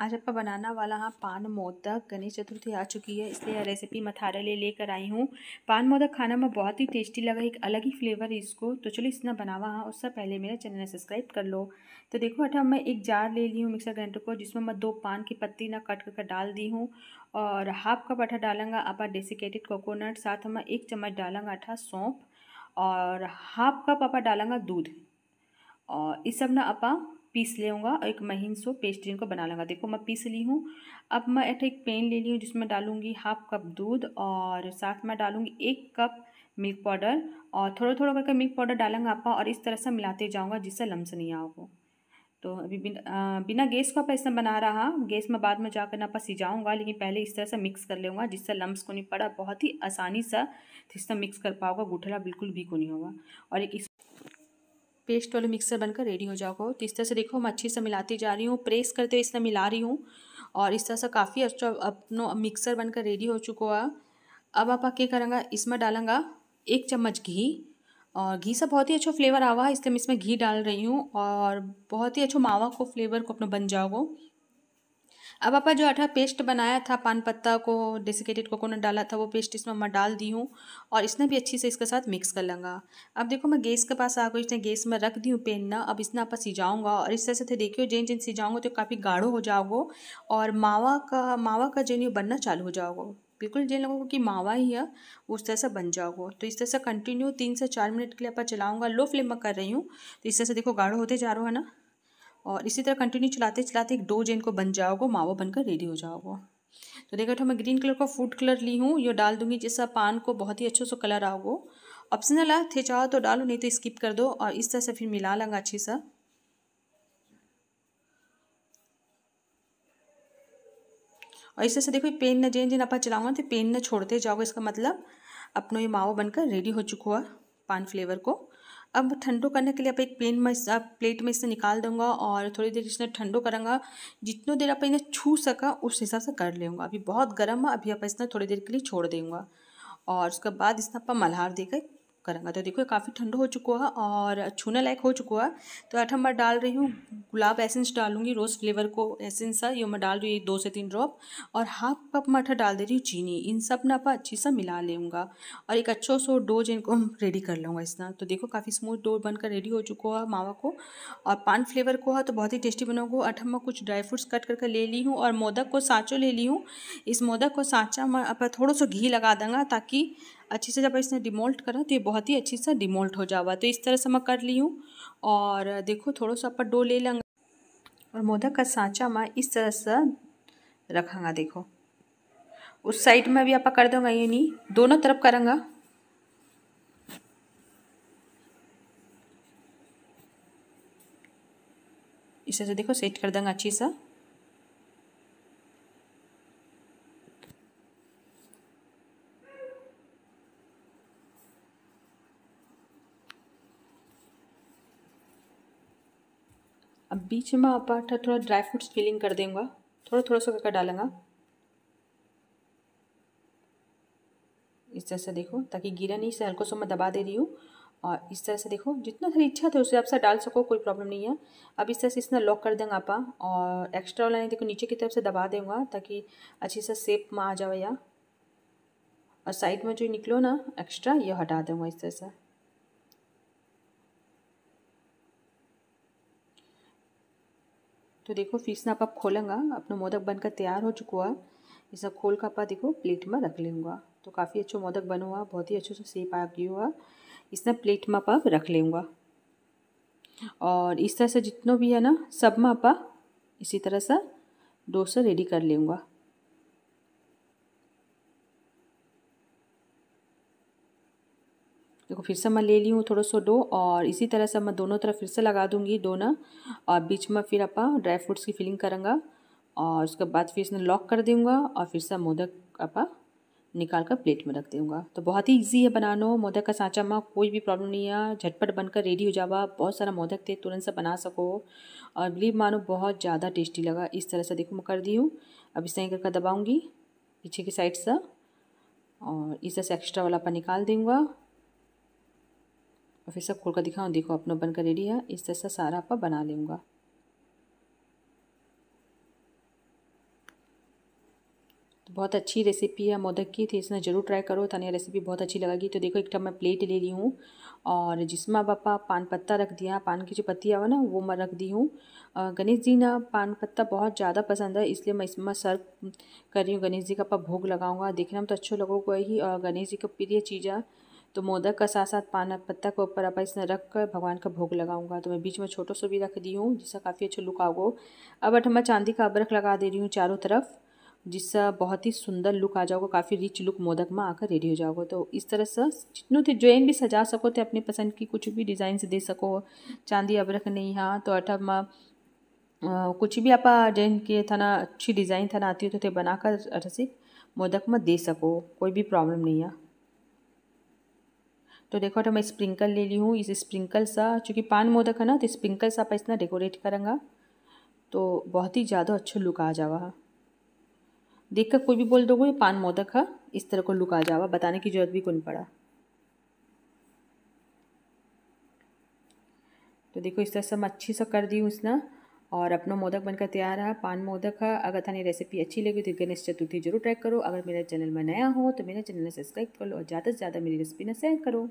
आज आपका बनाना वाला हाँ पान मोदक गणेश चतुर्थी आ चुकी है इसलिए रेसिपी मथारे लिए लेकर आई हूँ पान मोदक खाना में बहुत ही टेस्टी लगा एक अलग ही फ्लेवर है इसको तो चलो इसना बनावा हाँ उससे पहले मेरा चैनल सब्सक्राइब कर लो तो देखो अठा मैं एक जार ले ली हूँ मिक्सर ग्राइंडर को जिसमें मैं दो पान की पत्ती ना कट कर डाल दी हूँ और हाफ कप अठा डालूंगा आप डेसिकेटेड कोकोनट साथ में एक चम्मच डालेंगे अठा सौंप और हाफ कप आप डालेंगे दूध और इस सब ना अपा पीस लूँगा और एक महीन सो पेस्ट्री इनको बना लूँगा देखो मैं पीस ली हूँ अब मैं एक, एक पेन ले ली हूँ जिसमें डालूँगी हाफ कप दूध और साथ में डालूँगी एक कप मिल्क पाउडर और थोड़ा थोड़ा करके मिल्क पाउडर डालूंगा आपका और इस तरह से मिलाते जाऊँगा जिससे लम्स नहीं आओगे तो अभी बिन, आ, बिना गैस को आप ऐसा बना रहा गैस में बाद में जाकर ना सिजाऊँगा लेकिन पहले इस तरह से मिक्स कर लूँगा जिससे लम्स को नहीं पड़ा बहुत ही आसानी सा जिससे मिक्स कर पाओगे गुठला बिल्कुल भी को नहीं होगा और एक इस पेस्ट वाला मिक्सर बनकर रेडी हो जाओगे तो इस तरह से देखो मैं अच्छे से मिलाती जा रही हूँ प्रेस करते हुए इसमें मिला रही हूँ और इस तरह से काफ़ी अच्छा अपनो मिक्सर बनकर रेडी हो चुका है अब आप क्या करेंगे इसमें डालेंगे एक चम्मच घी और घी से बहुत ही अच्छा फ्लेवर आवा है इसलिए मैं इसमें घी डाल रही हूँ और बहुत ही अच्छा मावा को फ्लेवर को अपना बन जाओगे अब आपा जो आटा पेस्ट बनाया था पान पत्ता को डेसिकेटेड कोकोनट डाला था वो पेस्ट इसमें मैं डाल दी हूँ और इसने भी अच्छी से इसके साथ मिक्स कर लूँगा अब देखो मैं गैस के पास आ गई इसने गैस में रख दी हूँ पेन ना अब इसने आपा सिजाऊँगा और इस तरह से थे देखियो जिन जिन सिजाऊँगा तो काफ़ी गाढ़ो हो जाओगे और मावा का मावा का जिन बनना चालू हो जाओगे बिल्कुल जिन लोगों की मावा ही है उस तरह से बन जाओगे तो इस तरह से कंटिन्यू तीन से चार मिनट के लिए आप चलाऊंगा लो फ्लेम में कर रही हूँ तो इस तरह से देखो गाढ़ो होते जा रहा है ना और इसी तरह कंटिन्यू चलाते चलाते एक डो जेन को बन जाओगे मावा बनकर रेडी हो जाओगे तो देखो तो मैं ग्रीन कलर का फूड कलर ली हूँ ये डाल दूंगी जिससे पान को बहुत ही अच्छे से कलर आओगे ऑप्शनल है थे चाहो तो डालो नहीं तो स्किप कर दो और इस तरह से फिर मिला लेंगे अच्छे सा और इस तरह से देखो पेन न जेन जिन आप चलाऊंगा तो पेन न छोड़ते जाओगे इसका मतलब अपनो ये मावा बनकर रेडी हो चुका है पान फ्लेवर को अब ठंडो करने के लिए आप एक पेन में आप प्लेट में इसे निकाल दूंगा और थोड़ी देर इसने ठंडो करूँगा जितना देर आप इन्हें छू सका उस हिसाब से कर लूँगा अभी बहुत गर्म है अभी आप इसने थोड़ी देर के लिए छोड़ दूँगा और उसके बाद इसने आप मल्हार देकर करूँगा तो देखो काफ़ी ठंडा हो चुका है और छूने लायक हो चुका है तो आठ मैं डाल रही हूँ गुलाब एसेंस डालूंगी रोज़ फ्लेवर को एसेंस है ये मैं डाल रही हूँ दो से तीन ड्रॉप और हाफ कप मठा डाल दे रही हूँ चीनी इन सब ना पर अच्छी सा मिला लेंगे और एक अच्छो सो डो जिनको हम रेडी कर लूँगा इस तो देखो काफ़ी स्मूथ डो बनकर रेडी हो चुका है मावा को और पान फ्लेवर को है तो बहुत ही टेस्टी बनाऊंगा अठम मैं कुछ ड्राई फ्रूट्स कट करके ले ली हूँ और मोदक को साँचो ले ली हूँ इस मोदक को साँचा मैं पर थोड़ा सा घी लगा दूँगा ताकि अच्छे से जब इसने डिमोल्ट करा तो ये बहुत ही अच्छे से डिमोल्ट हो जावा तो इस तरह से मैं कर ली हूँ और देखो थोड़ा सा अपन डो ले लेंगे और मोदक का सांचा मैं इस तरह से रखांगा देखो उस साइड में भी आप कर दूंगा ये नहीं दोनों तरफ करूँगा इस तरह से देखो सेट कर देंगे अच्छी सा अब बीच में आप आटा थोड़ा ड्राई फ्रूट्स फिलिंग कर दूँगा थोड़ा थोड़ा सा करके डालूंगा इस तरह से देखो ताकि गिरा नहीं से हल्को सा मैं दबा दे रही हूँ और इस तरह से देखो जितना सारी इच्छा था उसे आप सा डाल सको कोई प्रॉब्लम नहीं है अब इस तरह से इसने लॉक कर देंगे आपा और एक्स्ट्रा वाला नहीं देखो नीचे की तरफ से दबा देंगे ताकि अच्छे से सेप में आ जाओ या और साइड में जो निकलो ना एक्स्ट्रा ये हटा दूँगा इस तरह से तो देखो फिश ना आप खोलेंगे अपना मोदक बनकर तैयार हो चुका है सब खोल कर आप देखो प्लेट में रख लेंगे तो काफ़ी अच्छा मोदक बन हुआ बहुत ही अच्छे से सेप आ गई हुआ इसने प्लेट में आप रख लेंगे और इस तरह से जितना भी है ना सब में आप इसी तरह से डोसा रेडी कर लेंगे फिर से मैं ले ली हूँ थोड़ा सा डो और इसी तरह से मैं दोनों तरफ फिर से लगा दूँगी डोना और बीच में फिर आप ड्राई फ्रूट्स की फिलिंग करूँगा और उसके बाद फिर इसने लॉक कर दूँगा और फिर से मोदक आप निकाल कर प्लेट में रख दूँगा तो बहुत ही ईजी है बनाना मोदक का सांचा में कोई भी प्रॉब्लम नहीं है झटपट बनकर रेडी हो जावा बहुत सारा मोदक थे तुरंत से बना सको और बिलीव मानो बहुत ज़्यादा टेस्टी लगा इस तरह से देखो मैं कर दी हूँ अब इस तरह करके दबाऊँगी पीछे की साइड से सा। और इस तरह से एक्स्ट्रा वाला पर निकाल दूँगा और फिर सब खोल कर दिखाऊँ देखो अपना बनकर रेडी है इस तरह से सारा आपका बना लूँगा तो बहुत अच्छी रेसिपी है मोदक की थी तो इसने ज़रूर ट्राई करो तानिया रेसिपी बहुत अच्छी लगेगी तो देखो एक टाइम मैं प्लेट ले ली हूँ और जिसमें अब आपा पान पत्ता रख दिया पान की जो पत्ती पत्तियाँ ना वो मैं रख दी हूँ गणेश जी ना पान पत्ता बहुत ज़्यादा पसंद है इसलिए मैं इसमें सर्व कर रही हूँ गणेश जी का आप भोग लगाऊँगा देखने में तो अच्छा लगोगे ही और गणेश जी का प्रिय चीज़ है तो मोदक का साथ साथ पान पत्ता के ऊपर आप इसने रख कर भगवान का भोग लगाऊंगा तो मैं बीच में छोटो सो भी रख दी हूँ जिसका काफ़ी अच्छा लुक आओ अब अठ मैं चांदी का अबरख लगा दे रही हूँ चारों तरफ जिससे बहुत ही सुंदर लुक आ जाओगे काफ़ी रिच लुक मोदक में आकर रेडी हो जाओगे तो इस तरह से जितनों थे ज्वेन भी सजा सको थे अपने पसंद की कुछ भी डिज़ाइन दे सको चांदी अबरख नहीं हाँ तो अठ माँ कुछ भी आप जैन के ना अच्छी डिज़ाइन था ना आती हो तो थे बनाकर से मोदक में दे सको कोई भी प्रॉब्लम नहीं है तो देखो तो मैं स्प्रिंकल ले ली हूँ इस स्प्रिंकल सा चूँकि पान मोदक है ना तो स्प्रिंकल सा आप इतना डेकोरेट करेंगा तो बहुत ही ज़्यादा अच्छा लुक आ जावा देख कर कोई भी बोल दोगे पान मोदक है इस तरह को लुक आ जावा बताने की जरूरत भी कौन पड़ा तो देखो इस तरह से मैं अच्छी सा कर दी हूँ इसना और अपना मोदक बनकर तैयार है पान मोदक है अगर थानी रेसिपी अच्छी लगी तो गणेश चतुर्थी जरूर ट्राई करो अगर मेरा चैनल में नया हो तो मेरा चैनल सब्सक्राइब कर लो और ज़्यादा से ज़्यादा मेरी रेसिपी ने शेयर करो